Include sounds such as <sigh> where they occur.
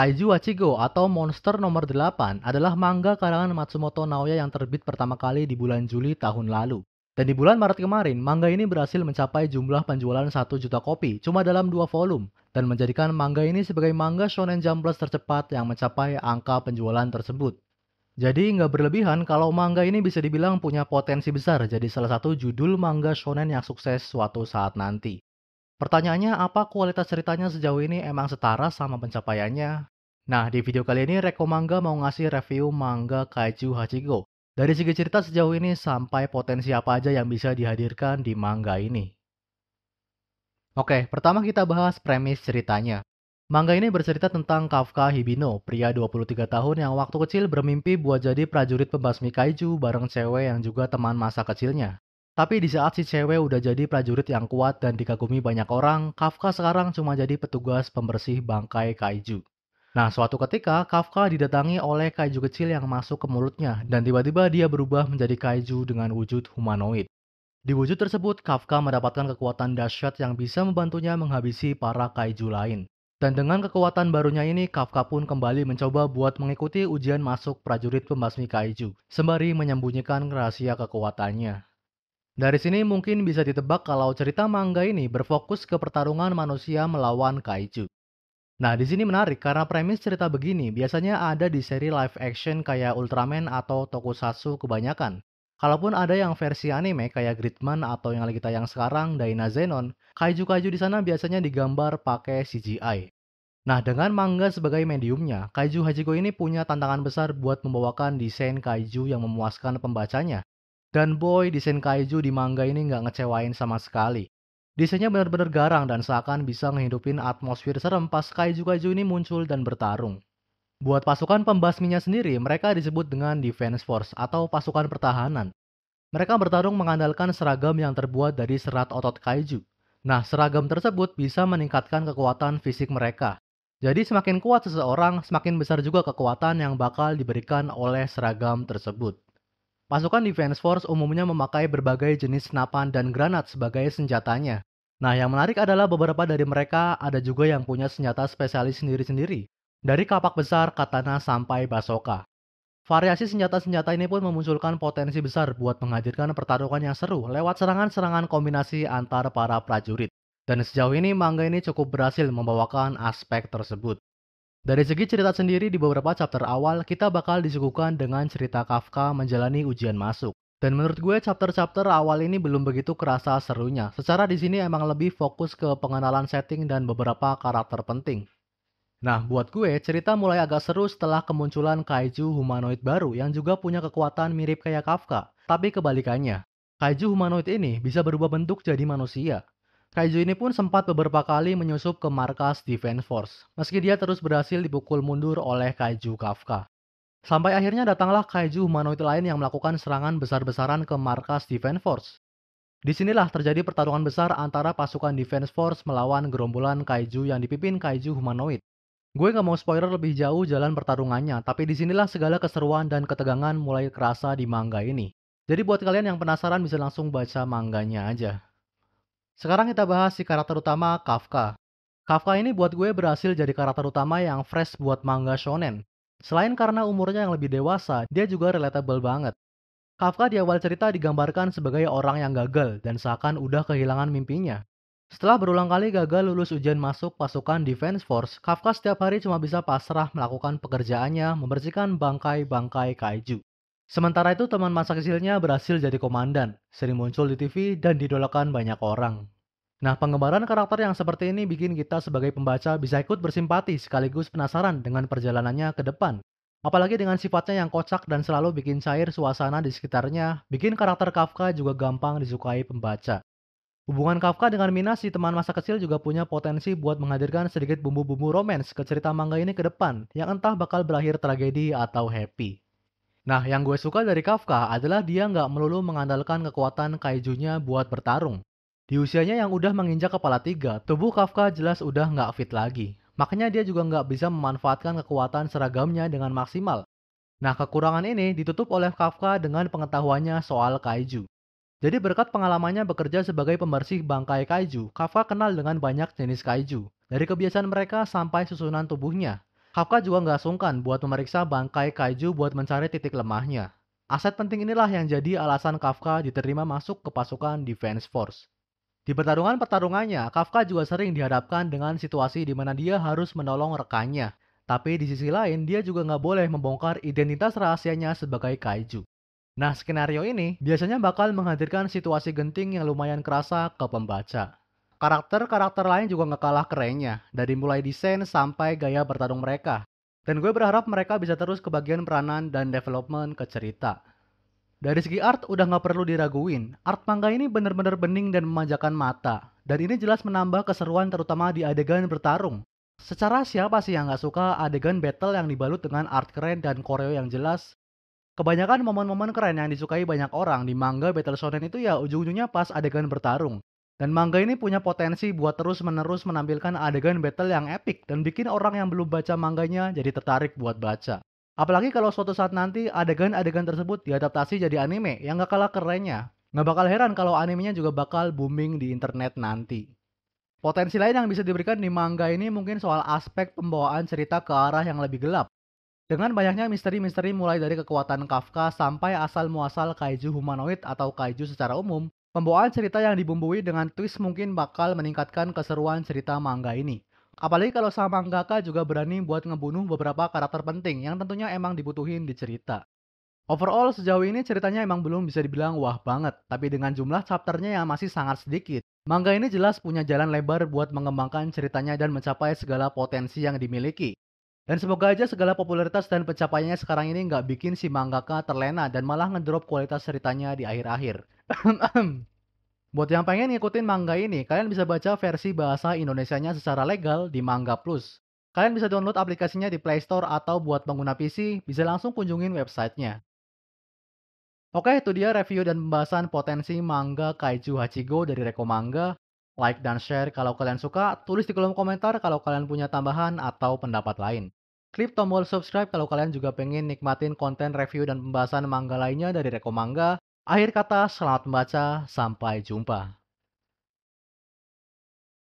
Kaiju Wachigo atau Monster nomor 8 adalah manga karangan Matsumoto Naoya yang terbit pertama kali di bulan Juli tahun lalu. Dan di bulan Maret kemarin, manga ini berhasil mencapai jumlah penjualan 1 juta kopi cuma dalam dua volume dan menjadikan manga ini sebagai manga shonen jump plus tercepat yang mencapai angka penjualan tersebut. Jadi nggak berlebihan kalau manga ini bisa dibilang punya potensi besar jadi salah satu judul manga shonen yang sukses suatu saat nanti. Pertanyaannya apa kualitas ceritanya sejauh ini emang setara sama pencapaiannya? Nah, di video kali ini Reko Mangga mau ngasih review manga Kaiju Hachigo. Dari segi cerita sejauh ini sampai potensi apa aja yang bisa dihadirkan di manga ini. Oke, pertama kita bahas premis ceritanya. Manga ini bercerita tentang Kafka Hibino, pria 23 tahun yang waktu kecil bermimpi buat jadi prajurit pembasmi kaiju bareng cewek yang juga teman masa kecilnya. Tapi di saat si cewek udah jadi prajurit yang kuat dan dikagumi banyak orang, Kafka sekarang cuma jadi petugas pembersih bangkai kaiju. Nah, suatu ketika Kafka didatangi oleh kaiju kecil yang masuk ke mulutnya dan tiba-tiba dia berubah menjadi kaiju dengan wujud humanoid. Di wujud tersebut, Kafka mendapatkan kekuatan dahsyat yang bisa membantunya menghabisi para kaiju lain. Dan dengan kekuatan barunya ini, Kafka pun kembali mencoba buat mengikuti ujian masuk prajurit pembasmi kaiju, sembari menyembunyikan rahasia kekuatannya. Dari sini mungkin bisa ditebak kalau cerita manga ini berfokus ke pertarungan manusia melawan kaiju. Nah, di sini menarik karena premis cerita begini biasanya ada di seri live action kayak Ultraman atau Tokusatsu kebanyakan. Kalaupun ada yang versi anime kayak Gridman atau yang lagi tayang sekarang Daina Zenon, kaiju-kaiju di sana biasanya digambar pakai CGI. Nah, dengan manga sebagai mediumnya, kaiju Hachiko ini punya tantangan besar buat membawakan desain kaiju yang memuaskan pembacanya. Dan boy, desain kaiju di manga ini nggak ngecewain sama sekali. Desainnya benar-benar garang dan seakan bisa menghidupin atmosfer serem pas kaiju-kaiju ini muncul dan bertarung. Buat pasukan pembasminya sendiri, mereka disebut dengan Defense Force atau pasukan pertahanan. Mereka bertarung mengandalkan seragam yang terbuat dari serat otot kaiju. Nah, seragam tersebut bisa meningkatkan kekuatan fisik mereka. Jadi semakin kuat seseorang, semakin besar juga kekuatan yang bakal diberikan oleh seragam tersebut. Pasukan Defense Force umumnya memakai berbagai jenis senapan dan granat sebagai senjatanya. Nah, yang menarik adalah beberapa dari mereka ada juga yang punya senjata spesialis sendiri-sendiri, dari kapak besar, katana, sampai basoka. Variasi senjata-senjata ini pun memunculkan potensi besar buat menghadirkan pertarungan yang seru lewat serangan-serangan kombinasi antar para prajurit. Dan sejauh ini manga ini cukup berhasil membawakan aspek tersebut. Dari segi cerita sendiri di beberapa chapter awal kita bakal disuguhkan dengan cerita Kafka menjalani ujian masuk. Dan menurut gue chapter-chapter awal ini belum begitu kerasa serunya. Secara di sini emang lebih fokus ke pengenalan setting dan beberapa karakter penting. Nah, buat gue cerita mulai agak seru setelah kemunculan kaiju humanoid baru yang juga punya kekuatan mirip kayak Kafka, tapi kebalikannya. Kaiju humanoid ini bisa berubah bentuk jadi manusia, Kaiju ini pun sempat beberapa kali menyusup ke markas Defense Force, meski dia terus berhasil dipukul mundur oleh Kaiju Kafka. Sampai akhirnya datanglah Kaiju humanoid lain yang melakukan serangan besar-besaran ke markas Defense Force. Disinilah terjadi pertarungan besar antara pasukan Defense Force melawan gerombolan Kaiju yang dipimpin Kaiju humanoid. Gue gak mau spoiler lebih jauh jalan pertarungannya, tapi disinilah segala keseruan dan ketegangan mulai kerasa di manga ini. Jadi buat kalian yang penasaran bisa langsung baca mangganya aja. Sekarang kita bahas si karakter utama Kafka. Kafka ini buat gue berhasil jadi karakter utama yang fresh buat manga shonen. Selain karena umurnya yang lebih dewasa, dia juga relatable banget. Kafka di awal cerita digambarkan sebagai orang yang gagal dan seakan udah kehilangan mimpinya. Setelah berulang kali gagal lulus ujian masuk pasukan Defense Force, Kafka setiap hari cuma bisa pasrah melakukan pekerjaannya membersihkan bangkai-bangkai kaiju. Sementara itu teman masa kecilnya berhasil jadi komandan, sering muncul di TV dan didolakan banyak orang. Nah, penggambaran karakter yang seperti ini bikin kita sebagai pembaca bisa ikut bersimpati sekaligus penasaran dengan perjalanannya ke depan. Apalagi dengan sifatnya yang kocak dan selalu bikin cair suasana di sekitarnya, bikin karakter Kafka juga gampang disukai pembaca. Hubungan Kafka dengan Mina si teman masa kecil juga punya potensi buat menghadirkan sedikit bumbu-bumbu romans ke cerita manga ini ke depan, yang entah bakal berakhir tragedi atau happy. Nah, yang gue suka dari Kafka adalah dia nggak melulu mengandalkan kekuatan kaijunya buat bertarung. Di usianya yang udah menginjak kepala tiga, tubuh Kafka jelas udah nggak fit lagi. Makanya dia juga nggak bisa memanfaatkan kekuatan seragamnya dengan maksimal. Nah, kekurangan ini ditutup oleh Kafka dengan pengetahuannya soal kaiju. Jadi berkat pengalamannya bekerja sebagai pembersih bangkai kaiju, Kafka kenal dengan banyak jenis kaiju. Dari kebiasaan mereka sampai susunan tubuhnya, Kafka juga nggak sungkan buat memeriksa bangkai kaiju buat mencari titik lemahnya. Aset penting inilah yang jadi alasan Kafka diterima masuk ke pasukan Defense Force. Di pertarungan-pertarungannya, Kafka juga sering dihadapkan dengan situasi di mana dia harus menolong rekannya. Tapi di sisi lain, dia juga nggak boleh membongkar identitas rahasianya sebagai kaiju. Nah, skenario ini biasanya bakal menghadirkan situasi genting yang lumayan kerasa ke pembaca. Karakter-karakter lain juga nggak kalah kerennya, dari mulai desain sampai gaya bertarung mereka. Dan gue berharap mereka bisa terus ke bagian peranan dan development ke cerita. Dari segi art udah gak perlu diraguin, art manga ini bener-bener bening dan memanjakan mata. Dan ini jelas menambah keseruan terutama di adegan bertarung. Secara siapa sih yang gak suka adegan battle yang dibalut dengan art keren dan koreo yang jelas? Kebanyakan momen-momen keren yang disukai banyak orang di manga Battle Shonen itu ya ujung-ujungnya pas adegan bertarung. Dan manga ini punya potensi buat terus-menerus menampilkan adegan battle yang epic dan bikin orang yang belum baca manganya jadi tertarik buat baca. Apalagi kalau suatu saat nanti adegan-adegan tersebut diadaptasi jadi anime yang gak kalah kerennya. gak bakal heran kalau animenya juga bakal booming di internet nanti. Potensi lain yang bisa diberikan di manga ini mungkin soal aspek pembawaan cerita ke arah yang lebih gelap. Dengan banyaknya misteri-misteri mulai dari kekuatan Kafka sampai asal-muasal kaiju humanoid atau kaiju secara umum, Pembawaan cerita yang dibumbui dengan twist mungkin bakal meningkatkan keseruan cerita manga ini. Apalagi kalau sama mangaka juga berani buat ngebunuh beberapa karakter penting yang tentunya emang dibutuhin di cerita. Overall sejauh ini ceritanya emang belum bisa dibilang wah banget, tapi dengan jumlah chapternya yang masih sangat sedikit. Manga ini jelas punya jalan lebar buat mengembangkan ceritanya dan mencapai segala potensi yang dimiliki. Dan semoga aja segala popularitas dan pencapaiannya sekarang ini nggak bikin si mangaka terlena dan malah ngedrop kualitas ceritanya di akhir-akhir. <coughs> Buat yang pengen ngikutin manga ini, kalian bisa baca versi bahasa Indonesianya secara legal di Manga Plus. Kalian bisa download aplikasinya di Play Store atau buat pengguna PC, bisa langsung kunjungin websitenya. Oke, itu dia review dan pembahasan potensi manga Kaiju Hachigo dari Manga. Like dan share kalau kalian suka, tulis di kolom komentar kalau kalian punya tambahan atau pendapat lain. Klik tombol subscribe kalau kalian juga pengen nikmatin konten review dan pembahasan manga lainnya dari Manga. Akhir kata, selamat membaca, sampai jumpa.